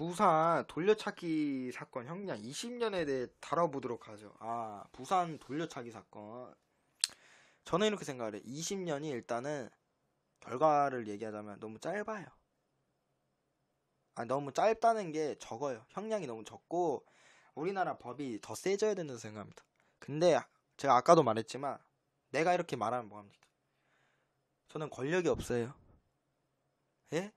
부산 돌려차기 사건 형량 20년에 대해 다뤄보도록 하죠. 아, 부산 돌려차기 사건. 저는 이렇게 생각을 해요. 20년이 일단은 결과를 얘기하자면 너무 짧아요. 아, 너무 짧다는 게 적어요. 형량이 너무 적고 우리나라 법이 더 세져야 된다고 생각합니다. 근데 제가 아까도 말했지만 내가 이렇게 말하면 뭐합니까? 저는 권력이 없어요. 예?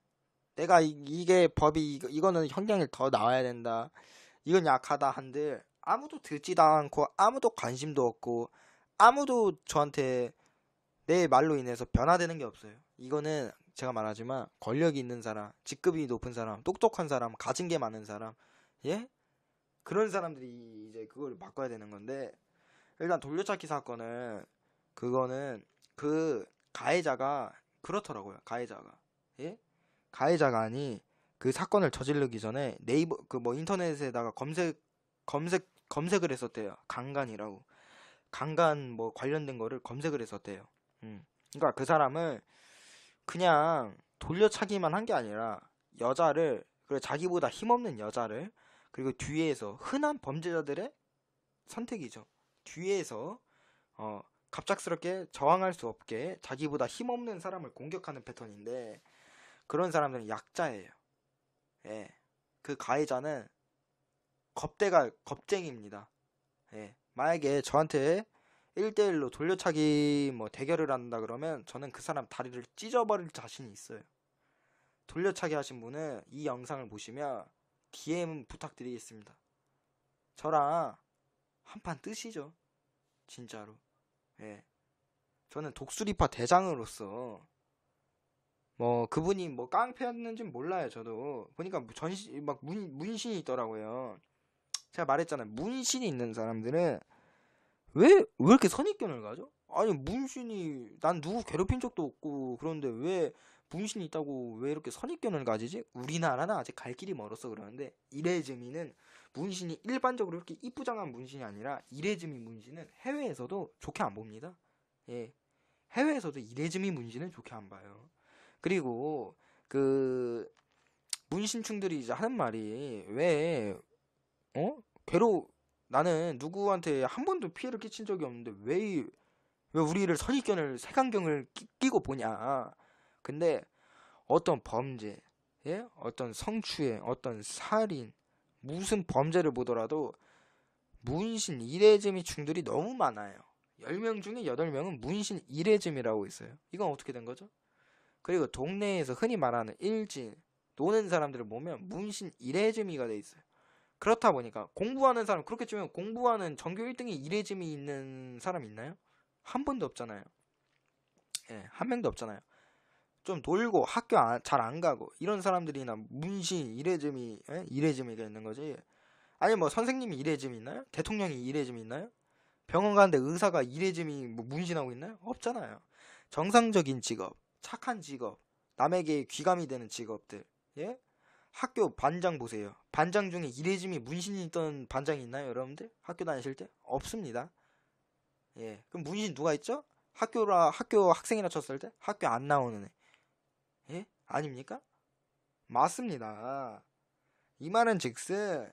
내가 이, 게 법이 이거는 형량이 더 나와야 된다. 이건 약하다 한들 아무도 듣지도 않고 아무도 관심도 없고 아무도 저한테 내 말로 인해서 변화되는 게 없어요. 이거는 제가 말하지만 권력이 있는 사람, 직급이 높은 사람, 똑똑한 사람, 가진 게 많은 사람, 예? 그런 사람들이 이제 그걸 바꿔야 되는 건데 일단 돌려찾기 사건은 그거는 그 가해자가 그렇더라고요. 가해자가 예? 가해자가 아니 그 사건을 저지르기 전에 네이버 그 뭐 인터넷에다가 검색 검색 검색을 했었대요. 강간이라고. 강간 뭐 관련된 거를 검색을 했었대요. 음. 그러니까 그 사람을 그냥 돌려차기만 한 게 아니라 여자를 그래 자기보다 힘없는 여자를 그리고 뒤에서 흔한 범죄자들의 선택이죠. 뒤에서 어 갑작스럽게 저항할 수 없게 자기보다 힘없는 사람을 공격하는 패턴인데 그런 사람들은 약자예요. 예. 그 가해자는 겁대가 겁쟁이입니다. 예. 만약에 저한테 1대1로 돌려차기 뭐 대결을 한다 그러면 저는 그 사람 다리를 찢어버릴 자신이 있어요. 돌려차기 하신 분은 이 영상을 보시면 DM 부탁드리겠습니다. 저랑 한판 뜨시죠. 진짜로. 예. 저는 독수리파 대장으로서 뭐 그분이 뭐 깡패였는지 몰라요 저도 보니까 뭐 전시막 문, 문신이 있더라고요 제가 말했잖아요 문신이 있는 사람들은 왜 왜 이렇게 선입견을 가죠? 아니 문신이 난 누구 괴롭힌 적도 없고 그런데 왜 문신이 있다고 왜 이렇게 선입견을 가지지? 우리나라는 아직 갈 길이 멀었어 그러는데 이레즈미는 문신이 일반적으로 이렇게 이쁘장한 문신이 아니라 이레즈미 문신은 해외에서도 좋게 안 봅니다 예 해외에서도 이레즈미 문신은 좋게 안 봐요 그리고 그 문심충들이 이제 하는 말이 왜 어? 괴로 나는 누구한테 한 번도 피해를 끼친 적이 없는데 왜 왜 우리를 선입견을 색안경을 끼, 고 보냐. 근데 어떤 범죄, 예? 어떤 성추행, 어떤 살인, 무슨 범죄를 보더라도 문신 이례짐이 충들이 너무 많아요. 10명 중에 8명은 문신 이례짐이라고 있어요. 이건 어떻게 된 거죠? 그리고 동네에서 흔히 말하는 일진, 노는 사람들을 보면 문신 이회쯤이가돼 있어요. 그렇다 보니까 공부하는 사람 그렇게 치면 공부하는 전교 1등이 1회쯤이 있는 사람 있나요? 한 번도 없잖아요. 예, 한 명도 없잖아요. 좀 놀고 학교 잘 안 가고 이런 사람들이나 문신 이회쯤이 예? 1회쯤이가 있는 거지. 아니 뭐 선생님이 이회쯤이 있나요? 대통령이 이회쯤이 있나요? 병원 가는데 의사가 이회쯤이뭐 문신하고 있나요? 없잖아요. 정상적인 직업 착한 직업, 남에게 귀감이 되는 직업들. 예? 학교 반장 보세요. 반장 중에 이레짐이 문신이 있던 반장이 있나요, 여러분들? 학교 다니실 때? 없습니다. 예. 그럼 문신 누가 있죠? 학교라 학교 학생이라 쳤을 때 학교 안 나오는 애. 예? 아닙니까? 맞습니다. 이 말은 즉슨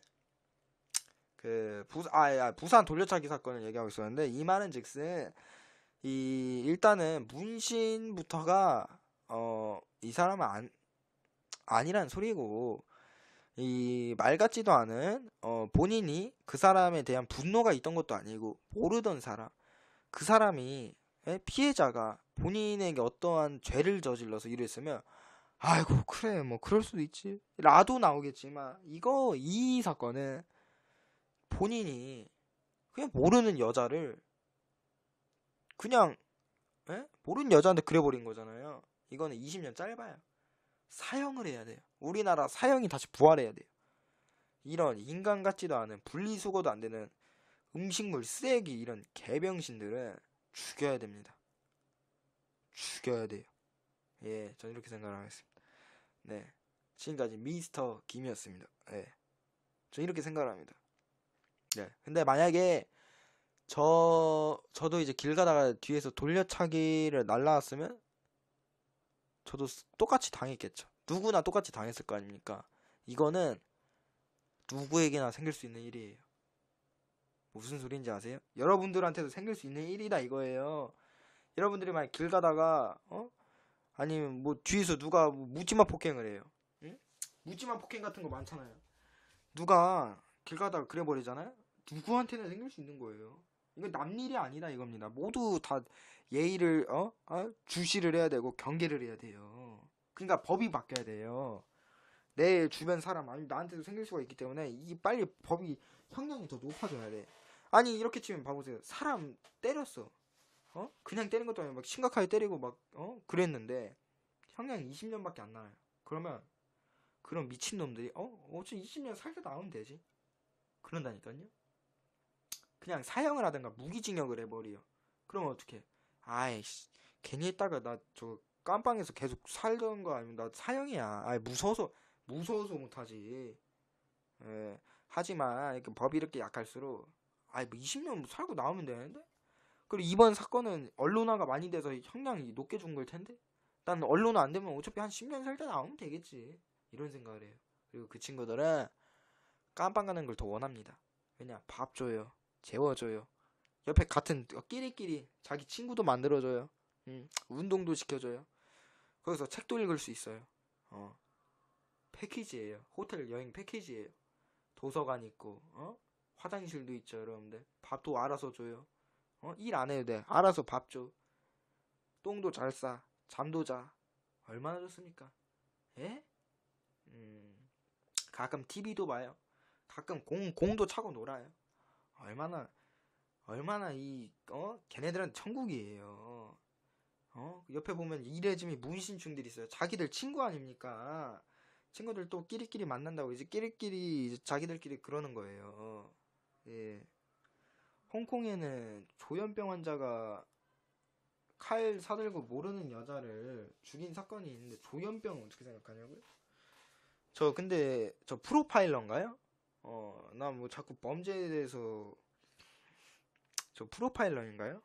그 부산 아, 아 부산 돌려차기 사건을 얘기하고 있었는데 이 말은 즉슨 이 일단은 문신부터가 어이 사람은 안 아니란 소리고 이 말 같지도 않은 어 본인이 그 사람에 대한 분노가 있던 것도 아니고 모르던 사람 그 사람이 예, 피해자가 본인에게 어떠한 죄를 저질러서 이랬으면 아이고 그래 뭐 그럴 수도 있지 라도 나오겠지만 이거 이 사건은 본인이 그냥 모르는 여자를 그냥 에? 예? 모르는 여자한테 그려버린 거잖아요. 이거는 20년 짧아요. 사형을 해야 돼요. 우리나라 사형이 다시 부활해야 돼요. 이런 인간 같지도 않은 분리수거도 안 되는 음식물 쓰레기 이런 개병신들을 죽여야 됩니다. 죽여야 돼요. 예, 저는 이렇게 생각하겠습니다. 네, 지금까지 미스터 김이었습니다. 예, 저는 이렇게 생각합니다. 네, 근데 만약에 저 저도 이제 길 가다가 뒤에서 돌려차기를 날라왔으면 저도 똑같이 당했겠죠. 누구나 똑같이 당했을 거 아닙니까? 이거는 누구에게나 생길 수 있는 일이에요. 무슨 소리인지 아세요? 여러분들한테도 생길 수 있는 일이다 이거예요. 여러분들이 만약 길 가다가 어? 아니면 뭐 뒤에서 누가 뭐 묻지마 폭행을 해요. 응? 묻지마 폭행 같은 거 많잖아요. 누가 길 가다가 그래 버리잖아요. 누구한테나 생길 수 있는 거예요. 이건 남일이 아니다 이겁니다. 모두 다 예의를 어? 어? 주시를 해야 되고 경계를 해야 돼요. 그러니까 법이 바뀌어야 돼요. 내 주변 사람 아니 나한테도 생길 수가 있기 때문에 이 빨리 법이 형량이 더 높아져야 돼. 아니 이렇게 치면 봐보세요. 사람 때렸어. 어? 그냥 때린 것도 아니고 막 심각하게 때리고 막 어? 그랬는데 형량이 20년밖에 안 나요. 그러면 그런 미친놈들이 어? 어차피 20년 살다 나오면 되지. 그런다니까요. 그냥 사형을 하든가 무기징역을 해버려. 그러면 어떻게? 아이씨, 괜히 했다가 나저 깜빵에서 계속 살던 거 아니면 나 사형이야. 아이 무서워서 무서워서 못하지. 예. 하지만 이렇게 법이 이렇게 약할수록 아이 뭐 20년 뭐 살고 나오면 되는데. 그리고 이번 사건은 언론화가 많이 돼서 형량이 높게 준 걸 텐데. 난 언론화 안 되면 어차피 한 10년 살다 나오면 되겠지. 이런 생각을 해요. 그리고 그 친구들은 깜빵 가는 걸 더 원합니다. 왜냐 밥 줘요. 재워줘요. 옆에 같은 끼리끼리 자기 친구도 만들어줘요. 음, 운동도 시켜줘요. 거기서 책도 읽을 수 있어요. 어. 패키지예요. 호텔 여행 패키지예요. 도서관 있고 어? 화장실도 있죠, 여러분들. 밥도 알아서 줘요. 어? 일안 해도 돼. 알아서 밥 줘. 똥도 잘 싸. 잠도 자. 얼마나 좋습니까? 예? 음. 가끔 TV도 봐요. 가끔 공 공도 차고 놀아요. 얼마나 얼마나 이 어 걔네들은 천국이에요. 어 옆에 보면 이레짐이 문신충들이 있어요. 자기들 친구 아닙니까? 친구들 또 끼리끼리 만난다고 이제 끼리끼리 이제 자기들끼리 그러는 거예요. 예. 홍콩에는 조현병 환자가 칼 사들고 모르는 여자를 죽인 사건이 있는데 조현병 어떻게 생각하냐고요? 저 근데 저 프로파일러인가요? 어, 나 뭐 자꾸 범죄에 대해서 저 프로파일러인가요?